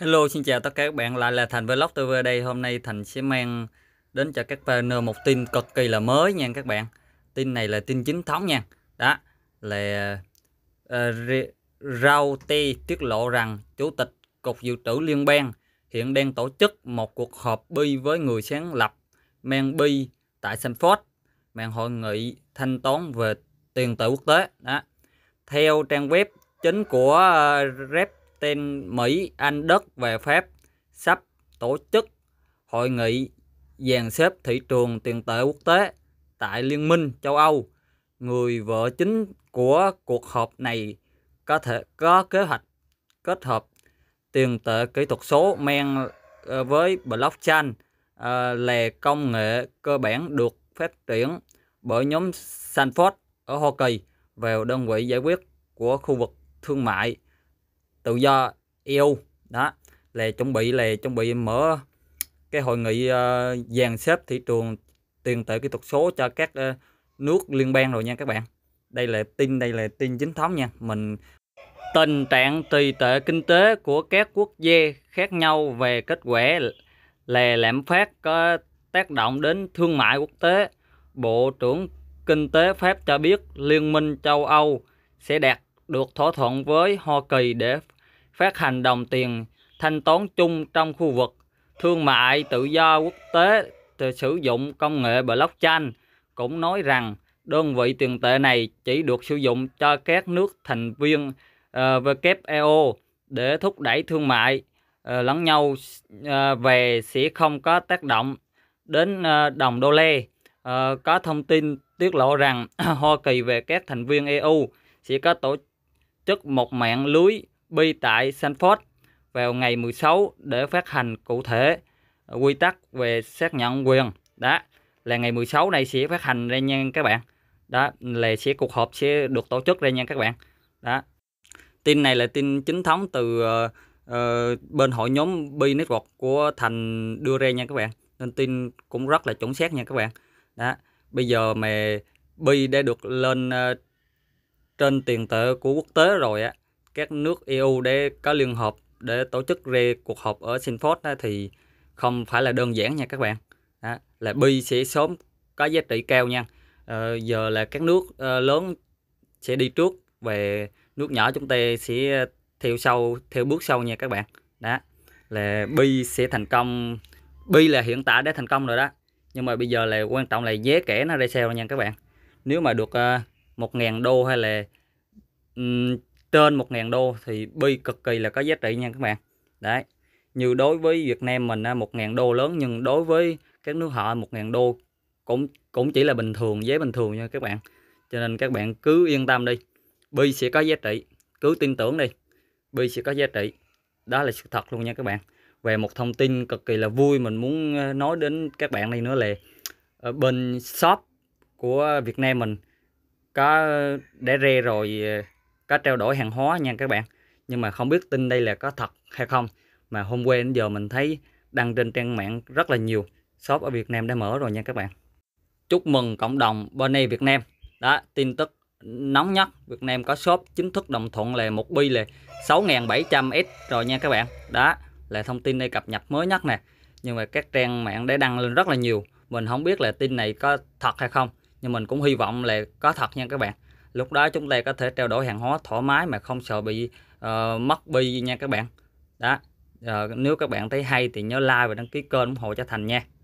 Hello xin chào tất cả các bạn lại là Thành Vlog TV đây hôm nay Thành sẽ mang đến cho các bạn một tin cực kỳ là mới nha các bạn tin này là tin chính thống nha đó là uh, Rao Ti tiết lộ rằng Chủ tịch Cục Dự trữ Liên bang hiện đang tổ chức một cuộc họp bi với người sáng lập mang bi tại Sanford mang hội nghị thanh toán về tiền tệ quốc tế đó theo trang web chính của uh, Rep Tên Mỹ, Anh, Đức và Pháp sắp tổ chức hội nghị dàn xếp thị trường tiền tệ quốc tế tại Liên minh châu Âu. Người vợ chính của cuộc họp này có thể có kế hoạch kết hợp tiền tệ kỹ thuật số men ờ, với blockchain ờ, là công nghệ cơ bản được phát triển bởi nhóm Sanford ở Hoa Kỳ vào đơn vị giải quyết của khu vực thương mại tự do EU đó là chuẩn bị là chuẩn bị mở cái hội nghị ờ, dàn xếp thị trường tiền tệ kỹ thuật số cho các ờ, nước liên bang rồi nha các bạn đây là tin đây là tin chính thống nha mình tình trạng tùy tệ kinh tế của các quốc gia khác nhau về kết quả là lạm phát có tác động đến thương mại quốc tế bộ trưởng kinh tế pháp cho biết liên minh châu âu sẽ đạt được thỏa thuận với hoa kỳ để phát hành đồng tiền thanh toán chung trong khu vực thương mại tự do quốc tế sử dụng công nghệ blockchain cũng nói rằng đơn vị tiền tệ này chỉ được sử dụng cho các nước thành viên uh, ờ, WEO để thúc đẩy thương mại uh, lẫn nhau uh, về sẽ không có tác động đến uh, đồng đô la. Uh, có thông tin tiết lộ rằng Hoa Kỳ về các thành viên EU sẽ có tổ chức một mạng lưới Bi tại Sanford vào ngày 16 để phát hành cụ thể ờ, quy tắc về xác nhận quyền. Đó là ngày 16 này sẽ phát hành ra nha các bạn. Đó là sẽ cuộc họp sẽ được tổ chức ra nha các bạn. Đó. Tin này là tin chính thống từ uh, uh, bên hội nhóm Bi Network của Thành đưa ra nha các bạn. Nên tin cũng rất là chuẩn xác nha các bạn. Đó. Bây giờ mà Bi đã được lên uh, trên tiền tệ của quốc tế rồi á các nước EU để có liên hợp để tổ chức ra cuộc họp ở Sinford thì không phải là đơn giản nha các bạn đó, là bi sẽ sớm có giá trị cao nha à, giờ là các nước uh, lớn sẽ đi trước về nước nhỏ chúng ta sẽ theo sau theo bước sau nha các bạn đó là bi sẽ thành công bi là hiện tại đã thành công rồi đó nhưng mà bây giờ là quan trọng là vé kẻ nó ra sao nha các bạn nếu mà được uh, ờ, 1.000 đô hay là trên 1.000 đô thì bi cực kỳ là có giá trị nha các bạn đấy như đối với Việt Nam mình 1.000 đô lớn nhưng đối với các nước họ 1.000 đô cũng cũng chỉ là bình thường giấy bình thường nha các bạn cho nên các bạn cứ yên tâm đi bi sẽ có giá trị cứ tin tưởng đi bi sẽ có giá trị đó là sự thật luôn nha các bạn về một thông tin cực kỳ là vui mình muốn ờ, nói đến các bạn đây nữa là ở ờ, bên shop của Việt Nam mình có ờ, để re rồi có trao đổi hàng hóa nha các bạn nhưng mà không biết tin đây là có thật hay không mà hôm qua đến giờ mình thấy đăng trên trang mạng rất là nhiều shop ở Việt Nam đã mở rồi nha các bạn chúc mừng cộng đồng Bonnie Việt Nam đó tin tức nóng nhất Việt Nam có shop chính thức đồng thuận là một bi là 6.700 s rồi nha các bạn đó là thông tin đây cập nhật mới nhất nè nhưng mà các trang mạng đã đăng lên rất là nhiều mình không biết là tin này có thật hay không nhưng mình cũng hy vọng là có thật nha các bạn lúc đó chúng ta có thể trao đổi hàng hóa thoải mái mà không sợ bị uh, mất bi nha các bạn đó uh, nếu các bạn thấy hay thì nhớ like và đăng ký kênh ủng hộ cho thành nha